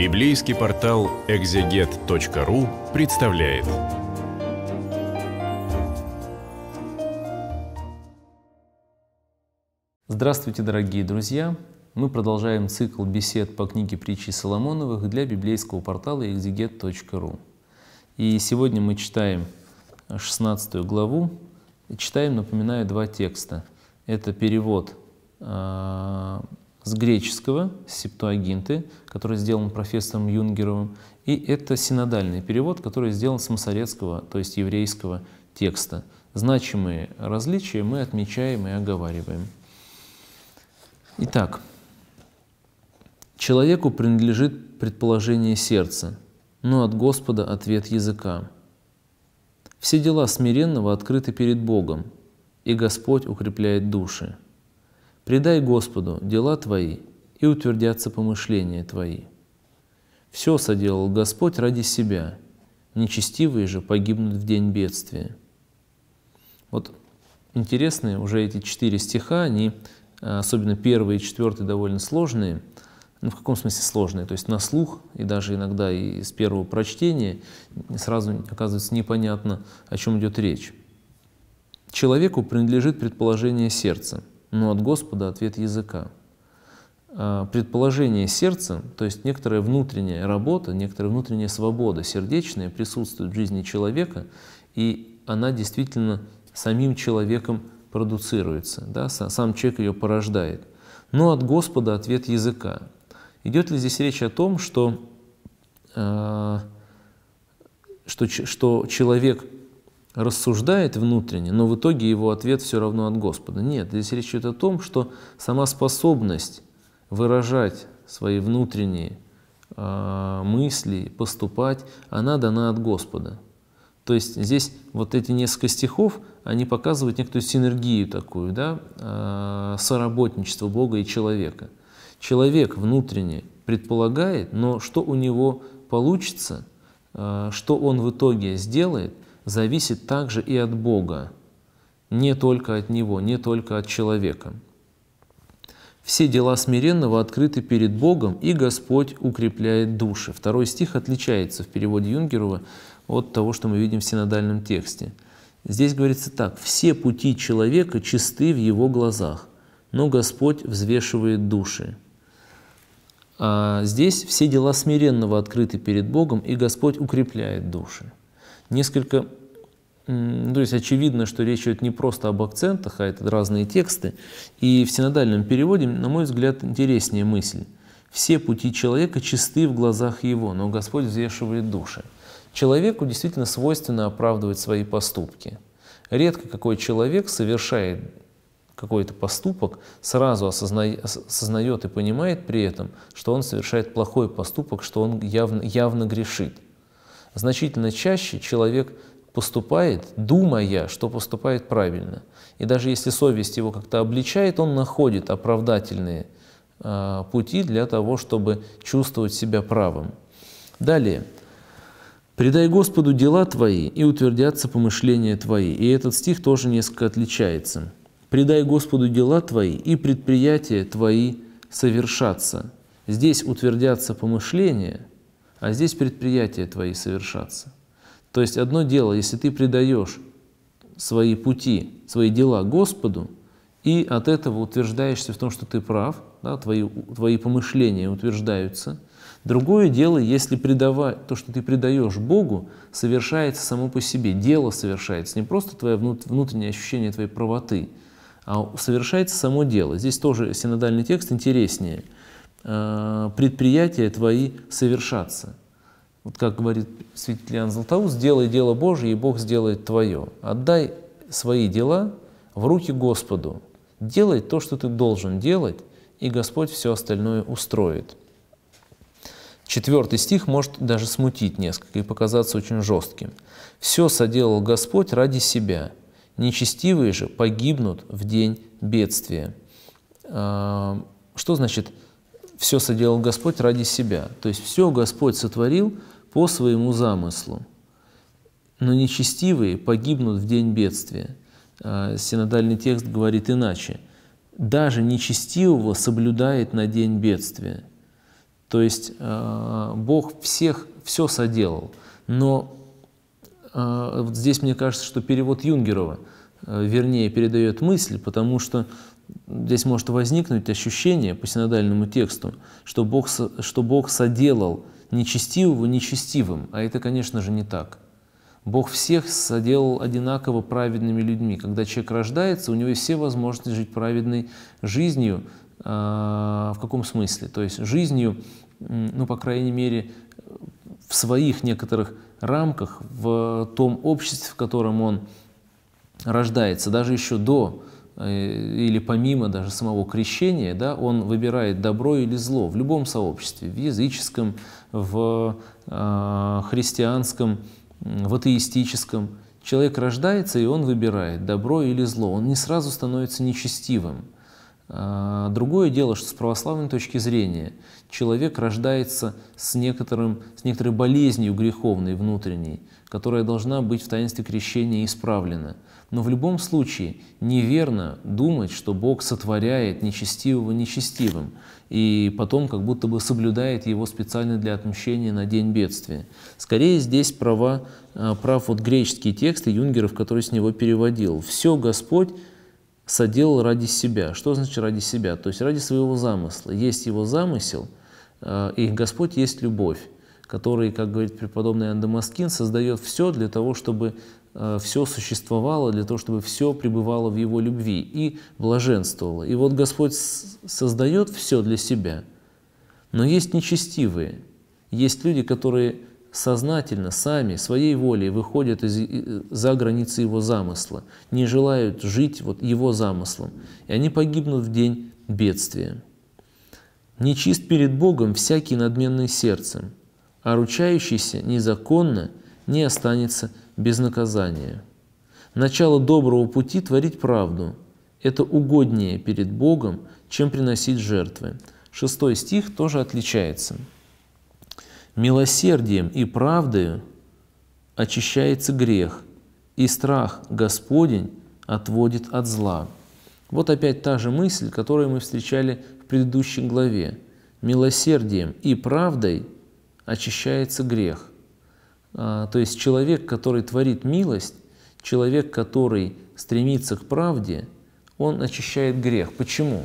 Библейский портал экзегет.ру представляет. Здравствуйте, дорогие друзья! Мы продолжаем цикл бесед по книге притчи Соломоновых для библейского портала экзегет.ру. И сегодня мы читаем 16 главу. Читаем, напоминаю, два текста. Это перевод а, с греческого «септуагинты», который сделан профессором Юнгеровым, и это синодальный перевод, который сделан с масорецкого, то есть еврейского текста. Значимые различия мы отмечаем и оговариваем. Итак, человеку принадлежит предположение сердца, но от Господа ответ языка. Все дела смиренного открыты перед Богом, и Господь укрепляет души. Предай Господу дела твои, и утвердятся помышления твои. Все соделал Господь ради себя, нечестивые же погибнут в день бедствия. Вот интересные уже эти четыре стиха, они, а, особенно первый и четвертый, довольно сложные. Ну, в каком смысле сложные? То есть на слух и даже иногда и с первого прочтения сразу оказывается непонятно, о чем идет речь. Человеку принадлежит предположение сердца – но от Господа ответ языка. А, предположение сердца, то есть некоторая внутренняя работа, некоторая внутренняя свобода сердечная присутствует в жизни человека, и она действительно самим человеком продуцируется, да, сам человек ее порождает. Но от Господа ответ языка. Идет ли здесь речь о том, что, а, что человек рассуждает внутренне, но в итоге его ответ все равно от Господа. Нет, здесь речь идет о том, что сама способность выражать свои внутренние э, мысли, поступать, она дана от Господа. То есть здесь вот эти несколько стихов, они показывают некоторую синергию такую, да, э, а, соработничество Бога и человека. Человек внутренне предполагает, но что у него получится, э, что он в итоге сделает – зависит также и от Бога, не только от Него, не только от человека. Все дела смиренного открыты перед Богом, и Господь укрепляет души. Второй стих отличается в переводе Юнгерова от того, что мы видим в синодальном тексте. Здесь говорится так, «Все пути человека чисты в его глазах, но Господь взвешивает души». А здесь все дела смиренного открыты перед Богом, и Господь укрепляет души. Несколько ну, то есть очевидно, что речь идет не просто об акцентах, а это разные тексты. И в синодальном переводе, на мой взгляд, интереснее мысль. «Все пути человека чисты в глазах его, но Господь взвешивает души». Человеку действительно свойственно оправдывать свои поступки. Редко какой человек совершает какой-то поступок, сразу осознает, и понимает при этом, что он совершает плохой поступок, что он явно, явно грешит. Значительно чаще человек – поступает, думая, что поступает правильно. И даже если совесть его как-то обличает, он находит оправдательные э, пути для того, чтобы чувствовать себя правым. Далее. «Предай Господу дела твои, и утвердятся помышления твои». И этот стих тоже несколько отличается. «Предай Господу дела твои, и предприятия твои совершатся». Здесь утвердятся помышления, а здесь предприятия твои совершатся. То есть одно дело, если ты предаешь свои пути, свои дела Господу, и от этого утверждаешься в том, что ты прав, да, твои, твои помышления утверждаются. Другое дело, если предавать, то, что ты предаешь Богу, совершается само по себе, дело совершается, не просто твое внутреннее ощущение твоей правоты, а совершается само дело. Здесь тоже синодальный текст интереснее. А, предприятия твои совершатся. Вот как говорит святитель Иоанн Златоуст, «Сделай дело Божие, и Бог сделает твое. Отдай свои дела в руки Господу. Делай то, что ты должен делать, и Господь все остальное устроит». Четвертый стих может даже смутить несколько и показаться очень жестким. «Все соделал Господь ради себя, нечестивые же погибнут в день бедствия». А, что значит «все соделал Господь ради себя»? То есть все Господь сотворил – по своему замыслу. Но нечестивые погибнут в день бедствия. А, синодальный текст говорит иначе. Даже нечестивого соблюдает на день бедствия. То есть а, Бог всех все соделал. Но а, вот здесь мне кажется, что перевод Юнгерова вернее передает мысль, потому что здесь может возникнуть ощущение по синодальному тексту, что Бог, что Бог соделал нечестивого нечестивым, а это, конечно же, не так. Бог всех соделал одинаково праведными людьми. Когда человек рождается, у него есть все возможности жить праведной жизнью. А, в каком смысле? То есть жизнью, ну, по крайней мере, в своих некоторых рамках, в том обществе, в котором он рождается, даже еще до Э, или помимо даже самого крещения, да, он выбирает добро или зло в любом сообществе, в языческом, в э, христианском, в атеистическом. Человек рождается, и он выбирает добро или зло. Он не сразу становится нечестивым. Э, другое дело, что с православной точки зрения человек рождается с, некоторым, с некоторой болезнью греховной внутренней, которая должна быть в таинстве крещения исправлена – но в любом случае неверно думать, что Бог сотворяет нечестивого нечестивым и потом как будто бы соблюдает его специально для отмщения на день бедствия. Скорее здесь права, а, прав вот греческие тексты Юнгеров, который с него переводил. «Все Господь соделал ради себя». Что значит «ради себя»? То есть ради своего замысла. Есть его замысел, а, и Господь есть любовь который, как говорит преподобный Андамаскин, создает все для того, чтобы Э, все существовало для того, чтобы все пребывало в Его любви и блаженствовало. И вот Господь создает все для себя. Но есть нечестивые, есть люди, которые сознательно, сами, своей волей выходят из, э, за границы Его замысла, не желают жить вот Его замыслом, и они погибнут в день бедствия. Нечист перед Богом всякий надменный сердцем, а ручающийся незаконно не останется без наказания. Начало доброго пути – творить правду. Это угоднее перед Богом, чем приносить жертвы. Шестой стих тоже отличается. «Милосердием и правдою очищается грех, и страх Господень отводит от зла». Вот опять та же мысль, которую мы встречали в предыдущей главе. «Милосердием и правдой очищается грех». А, то есть человек, который творит милость, человек, который стремится к правде, он очищает грех. Почему?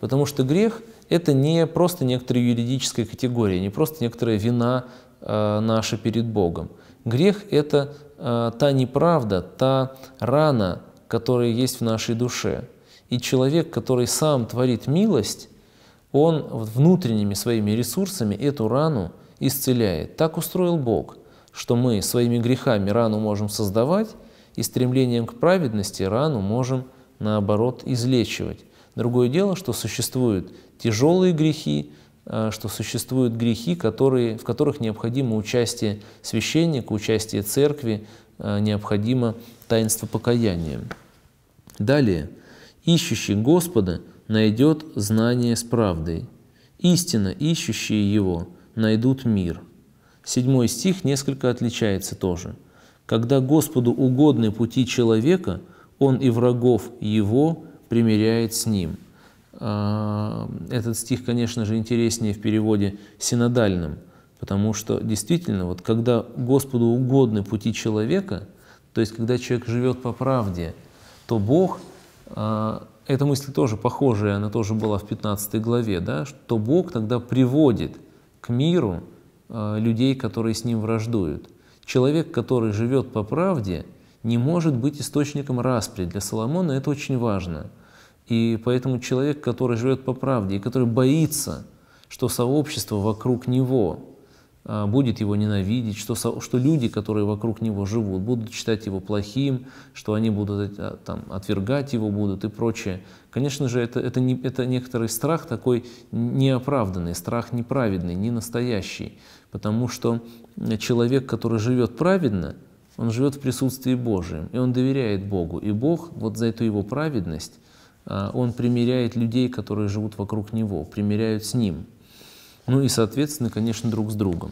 Потому что грех – это не просто некоторая юридическая категория, не просто некоторая вина а, наша перед Богом. Грех – это а, та неправда, та рана, которая есть в нашей душе. И человек, который сам творит милость, он внутренними своими ресурсами эту рану исцеляет. Так устроил Бог – что мы своими грехами рану можем создавать, и стремлением к праведности рану можем, наоборот, излечивать. Другое дело, что существуют тяжелые грехи, э, что существуют грехи, которые, в которых необходимо участие священника, участие церкви, э, необходимо таинство покаяния. Далее. «Ищущий Господа найдет знание с правдой. Истинно ищущие Его найдут мир». Седьмой стих несколько отличается тоже. «Когда Господу угодны пути человека, он и врагов его примиряет с ним». А, этот стих, конечно же, интереснее в переводе синодальным, потому что действительно, вот когда Господу угодны пути человека, то есть когда человек живет по правде, то Бог, а, эта мысль тоже похожая, она тоже была в 15 главе, да, то Бог тогда приводит к миру, Э, людей, которые с ним враждуют. Человек, который живет по правде, не может быть источником распри. Для Соломона это очень важно. И поэтому человек, который живет по правде и который боится, что сообщество вокруг него а, будет его ненавидеть, что, что люди, которые вокруг него живут, будут считать его плохим, что они будут э, там, отвергать его будут и прочее. Конечно же, это, это, не, это некоторый страх такой неоправданный, страх неправедный, не настоящий, потому что человек, который живет праведно, он живет в присутствии Божьем, и он доверяет Богу. И Бог вот за эту его праведность, а, он примиряет людей, которые живут вокруг него, примиряют с ним – ну и, соответственно, конечно, друг с другом.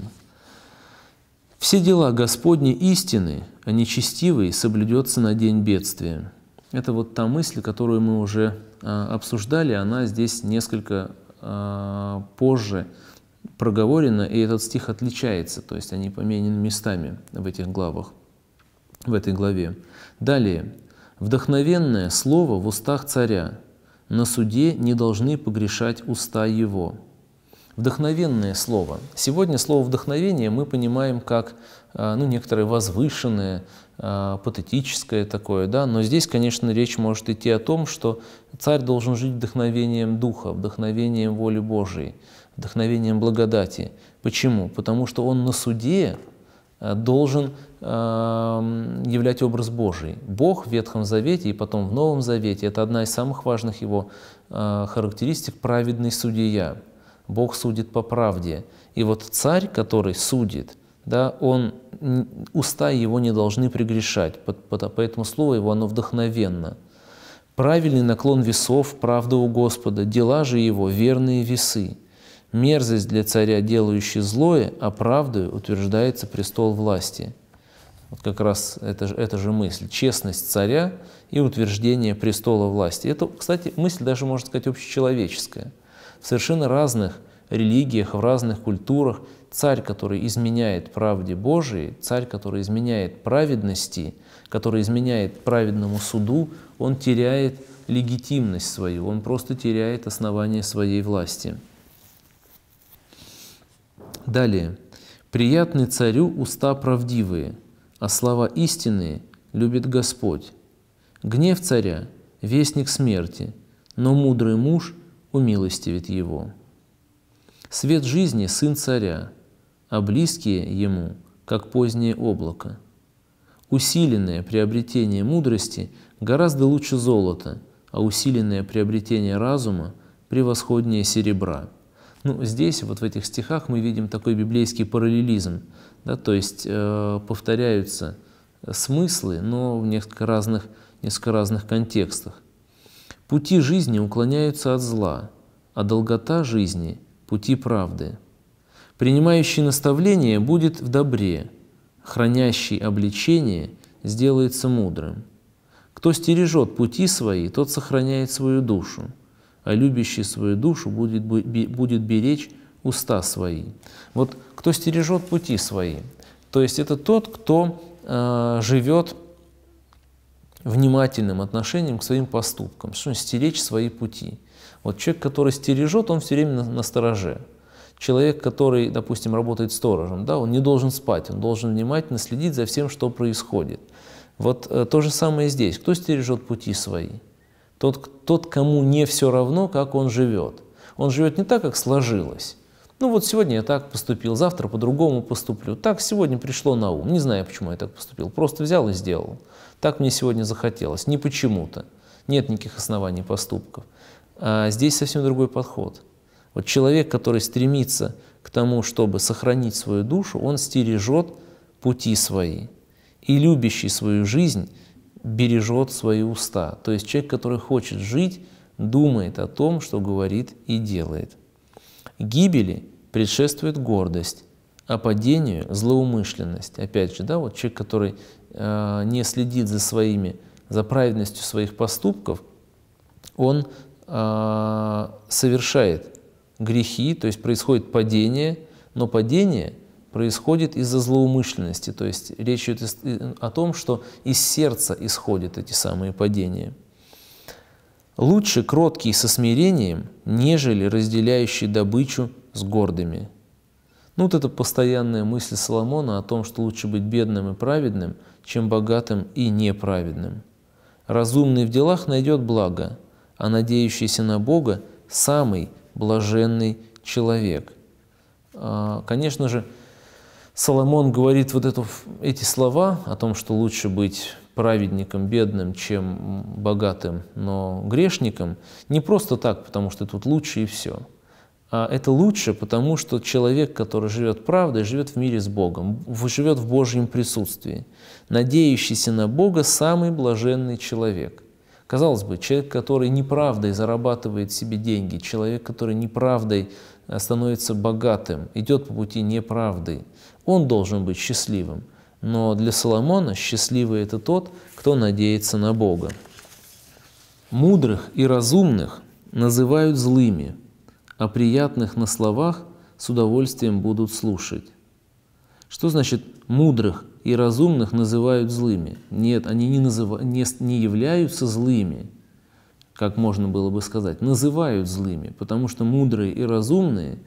Все дела Господни истины, а нечестивые, соблюдется на день бедствия. Это вот та мысль, которую мы уже а, обсуждали, она здесь несколько а, позже проговорена, и этот стих отличается, то есть они поменены местами в этих главах, в этой главе. Далее. «Вдохновенное слово в устах царя, на суде не должны погрешать уста его». Вдохновенное слово. Сегодня слово «вдохновение» мы понимаем как э, ну, некоторое возвышенное, э, патетическое такое, да, но здесь, конечно, речь может идти о том, что царь должен жить вдохновением Духа, вдохновением воли Божией, вдохновением благодати. Почему? Потому что он на суде э, должен эм, являть образ Божий. Бог в Ветхом Завете и потом в Новом Завете – это одна из самых важных его характеристик – праведный судья – Бог судит по правде. И вот царь, который судит, да, он, уста его не должны прегрешать, поэтому слово его, оно вдохновенно. Правильный наклон весов – правда у Господа, дела же его – верные весы. Мерзость для царя, делающий злое, а правдой утверждается престол власти. Вот как раз это, это же мысль. Честность царя и утверждение престола власти. Это, кстати, мысль даже, можно сказать, общечеловеческая – в совершенно разных религиях, в разных культурах царь, который изменяет правде Божией, царь, который изменяет праведности, который изменяет праведному суду, он теряет легитимность свою, он просто теряет основание своей власти. Далее. «Приятны царю уста правдивые, а слова истинные любит Господь. Гнев царя – вестник смерти, но мудрый муж умилостивит его. Свет жизни – сын царя, а близкие ему, как позднее облако. Усиленное приобретение мудрости гораздо лучше золота, а усиленное приобретение разума превосходнее серебра. Ну, здесь, вот в этих стихах, мы видим такой библейский параллелизм, да, то есть э, повторяются смыслы, но в несколько разных, несколько разных контекстах. Пути жизни уклоняются от зла, а долгота жизни – пути правды. Принимающий наставление будет в добре, хранящий обличение сделается мудрым. Кто стережет пути свои, тот сохраняет свою душу, а любящий свою душу будет, будет беречь уста свои. Вот кто стережет пути свои, то есть это тот, кто э, живет внимательным отношением к своим поступкам, что стеречь свои пути. Вот человек, который стережет, он все время на, стороже. Человек, который, допустим, работает сторожем, да, он не должен спать, он должен внимательно следить за всем, что происходит. Вот э, то же самое здесь. Кто стережет пути свои? Тот, тот, кому не все равно, как он живет. Он живет не так, как сложилось. Ну вот сегодня я так поступил, завтра по-другому поступлю. Так сегодня пришло на ум. Не знаю, почему я так поступил. Просто взял и сделал. Так мне сегодня захотелось. Не почему-то. Нет никаких оснований поступков. А здесь совсем другой подход. Вот человек, который стремится к тому, чтобы сохранить свою душу, он стережет пути свои. И любящий свою жизнь бережет свои уста. То есть человек, который хочет жить, думает о том, что говорит и делает. Гибели предшествует гордость, а падению – злоумышленность. Опять же, да, вот человек, который э, не следит за своими, за праведностью своих поступков, он э, совершает грехи, то есть происходит падение, но падение происходит из-за злоумышленности, то есть речь идет о том, что из сердца исходят эти самые падения – Лучше кроткий со смирением, нежели разделяющий добычу с гордыми. Ну вот это постоянная мысль Соломона о том, что лучше быть бедным и праведным, чем богатым и неправедным. Разумный в делах найдет благо, а надеющийся на Бога – самый блаженный человек. А, конечно же, Соломон говорит вот это, эти слова о том, что лучше быть праведником, бедным, чем богатым, но грешником, не просто так, потому что тут лучше и все. А это лучше, потому что человек, который живет правдой, живет в мире с Богом, живет в Божьем присутствии. Надеющийся на Бога – самый блаженный человек. Казалось бы, человек, который неправдой зарабатывает себе деньги, человек, который неправдой э, становится богатым, идет по пути неправды, он должен быть счастливым – но для Соломона счастливый это тот, кто надеется на Бога. Мудрых и разумных называют злыми, а приятных на словах с удовольствием будут слушать. Что значит мудрых и разумных называют злыми? Нет, они не, называ... не... не являются злыми, как можно было бы сказать, называют злыми, потому что мудрые и разумные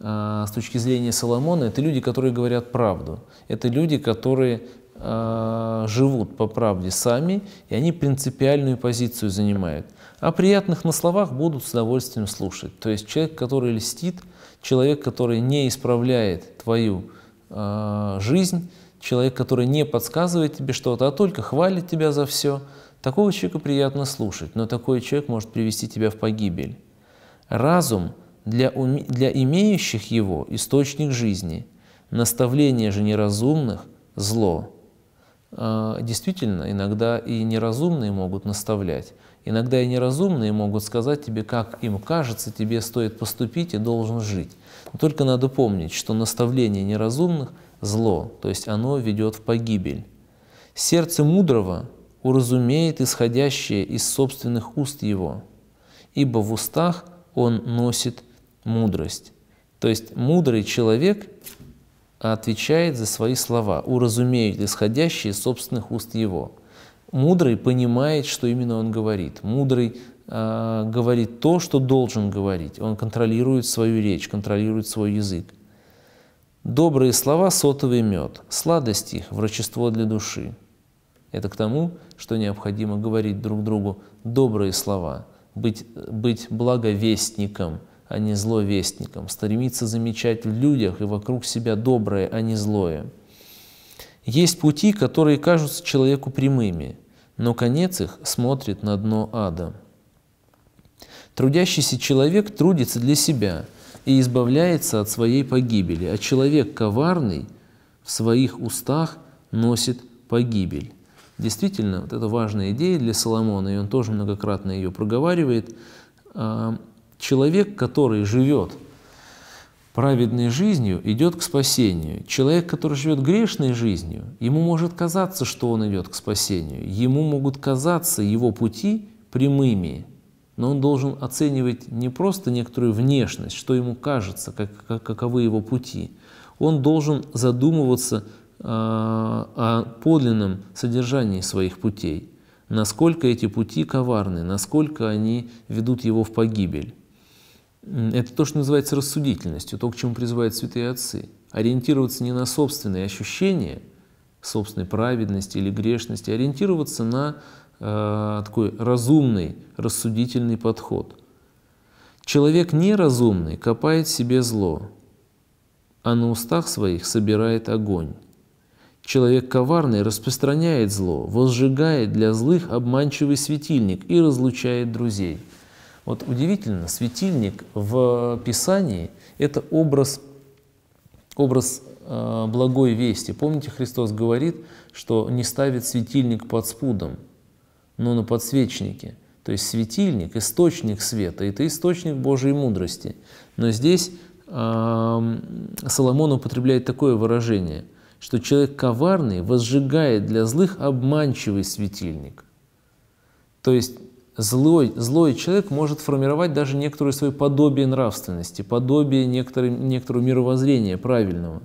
Э, с точки зрения Соломона, это люди, которые говорят правду. Это люди, которые э, живут по правде сами, и они принципиальную позицию занимают. А приятных на словах будут с удовольствием слушать. То есть человек, который льстит, человек, который не исправляет твою э, жизнь, человек, который не подсказывает тебе что-то, а только хвалит тебя за все, такого человека приятно слушать, но такой человек может привести тебя в погибель. Разум – для, уме... для имеющих его – источник жизни, наставление же неразумных – зло. А, действительно, иногда и неразумные могут наставлять. Иногда и неразумные могут сказать тебе, как им кажется, тебе стоит поступить и должен жить. Но только надо помнить, что наставление неразумных – зло, то есть оно ведет в погибель. Сердце мудрого уразумеет исходящее из собственных уст его, ибо в устах он носит мудрость. То есть мудрый человек отвечает за свои слова, уразумеет исходящие из собственных уст его. Мудрый понимает, что именно он говорит. Мудрый э, говорит то, что должен говорить. Он контролирует свою речь, контролирует свой язык. Добрые слова – сотовый мед, сладость их – врачество для души. Это к тому, что необходимо говорить друг другу добрые слова, быть, быть благовестником – а не зловестником, стремиться замечать в людях и вокруг себя доброе, а не злое. Есть пути, которые кажутся человеку прямыми, но конец их смотрит на дно ада. Трудящийся человек трудится для себя и избавляется от своей погибели, а человек коварный в своих устах носит погибель. Действительно, вот это важная идея для Соломона, и он тоже многократно ее проговаривает. А, Человек, который живет праведной жизнью, идет к спасению. Человек, который живет грешной жизнью, ему может казаться, что он идет к спасению. Ему могут казаться его пути прямыми, но он должен оценивать не просто некоторую внешность, что ему кажется, как, как, каковы его пути. Он должен задумываться а, о подлинном содержании своих путей, насколько эти пути коварны, насколько они ведут его в погибель. Это то, что называется рассудительностью, то, к чему призывают святые отцы. Ориентироваться не на собственные ощущения, собственной праведности или грешности, а ориентироваться на э, такой разумный, рассудительный подход. Человек неразумный копает себе зло, а на устах своих собирает огонь. Человек коварный распространяет зло, возжигает для злых обманчивый светильник и разлучает друзей. Вот удивительно, светильник в Писании – это образ, образ э, благой вести. Помните, Христос говорит, что не ставит светильник под спудом, но на подсвечнике. То есть светильник – источник света, это источник Божьей мудрости. Но здесь э, Соломон употребляет такое выражение, что человек коварный возжигает для злых обманчивый светильник. То есть злой, злой человек может формировать даже некоторое свое подобие нравственности, подобие некоторое, некоторого мировоззрения правильного.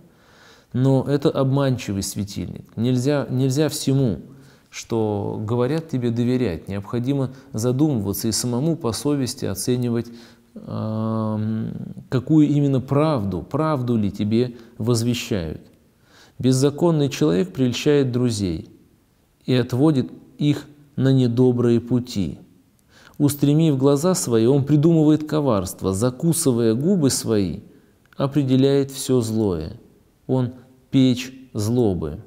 Но это обманчивый светильник. Нельзя, нельзя всему, что говорят тебе, доверять. Необходимо задумываться и самому по совести оценивать, э, какую именно правду, правду ли тебе возвещают. Беззаконный человек прельщает друзей и отводит их на недобрые пути – Устремив глаза свои, он придумывает коварство, закусывая губы свои, определяет все злое. Он печь злобы.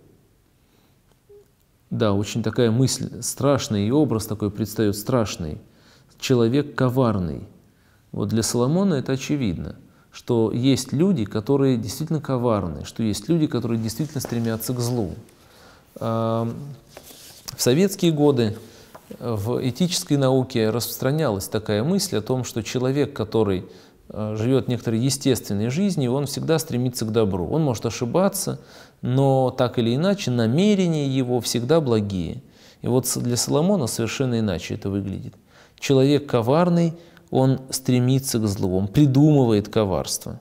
Да, очень такая мысль страшная, и образ такой предстает страшный. Человек коварный. Вот для Соломона это очевидно, что есть люди, которые действительно коварны, что есть люди, которые действительно стремятся к злу. В советские годы в этической науке распространялась такая мысль о том, что человек, который э, живет некоторой естественной жизнью, он всегда стремится к добру. Он может ошибаться, но так или иначе намерения его всегда благие. И вот для Соломона совершенно иначе это выглядит. Человек коварный, он стремится к злу, он придумывает коварство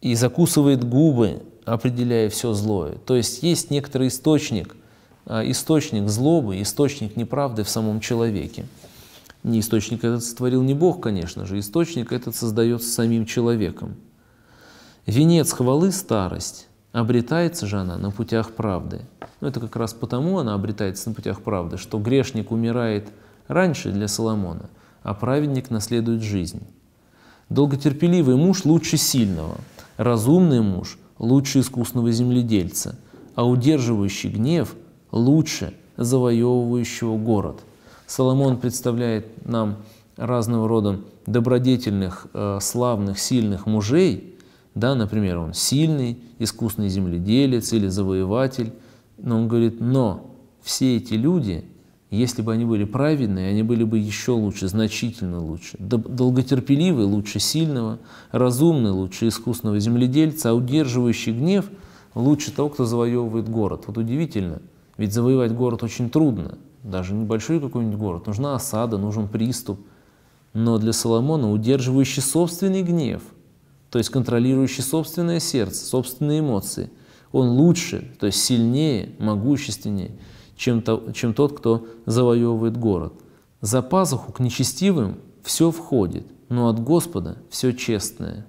и закусывает губы, определяя все злое. То есть есть некоторый источник – Э, источник злобы, источник неправды в самом человеке. Не источник этот сотворил не Бог, конечно же, источник этот создается самим человеком. Венец хвалы – старость. Обретается же она на путях правды. Но ну, это как раз потому она обретается на путях правды, что грешник умирает раньше для Соломона, а праведник наследует жизнь. Долготерпеливый муж лучше сильного, разумный муж лучше искусного земледельца, а удерживающий гнев – лучше завоевывающего город. Соломон представляет нам разного рода добродетельных, э, славных, сильных мужей, да, например, он сильный, искусный земледелец или завоеватель, но он говорит, но все эти люди, если бы они были праведные, они были бы еще лучше, значительно лучше. Долготерпеливый лучше сильного, разумный лучше искусного земледельца, а удерживающий гнев лучше того, кто завоевывает город. Вот удивительно – ведь завоевать город очень трудно, даже небольшой какой-нибудь город. Нужна осада, нужен приступ. Но для Соломона удерживающий собственный гнев, то есть контролирующий собственное сердце, собственные эмоции, он лучше, то есть сильнее, могущественнее, чем, то, чем тот, кто завоевывает город. За пазуху к нечестивым все входит, но от Господа все честное.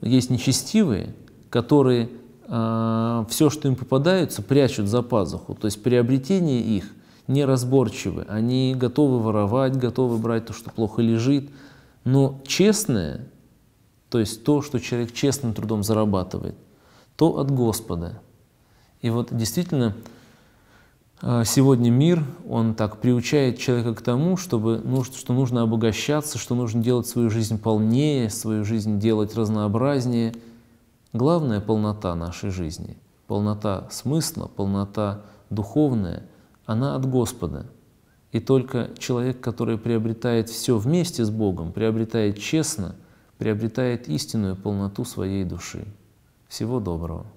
Есть нечестивые, которые а, все, что им попадается, прячут за пазуху. То есть приобретение их неразборчивы. Они готовы воровать, готовы брать то, что плохо лежит. Но честное, то есть то, что человек честным трудом зарабатывает, то от Господа. И вот действительно, а, сегодня мир, он так приучает человека к тому, чтобы, ну, что нужно обогащаться, что нужно делать свою жизнь полнее, свою жизнь делать разнообразнее – Главная полнота нашей жизни, полнота смысла, полнота духовная, она от Господа. И только человек, который приобретает все вместе с Богом, приобретает честно, приобретает истинную полноту своей души. Всего доброго.